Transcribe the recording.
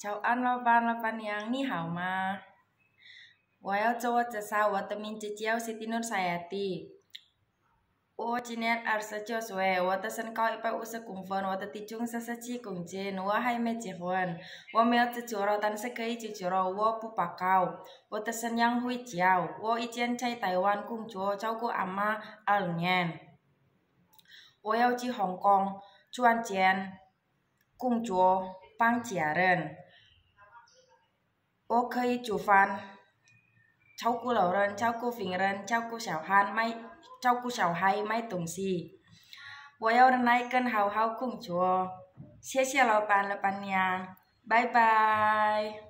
乔安，老板老板娘，你好吗？我要做介绍，我特别 s 吃点什 t 菜？我今年二十九岁，我身高一百五十公分，我体重三十七公斤，我还没结婚，我没有做猪肉，但是可以做肉我不怕高，我身量会米我以前在台湾工作，照顾阿妈二年，我要去香港赚钱，工作帮家人。ok chú phan cháu cô lão rần cháu cô phình rần cháu cô xảo han mai cháu cô xảo hay mai tổng bye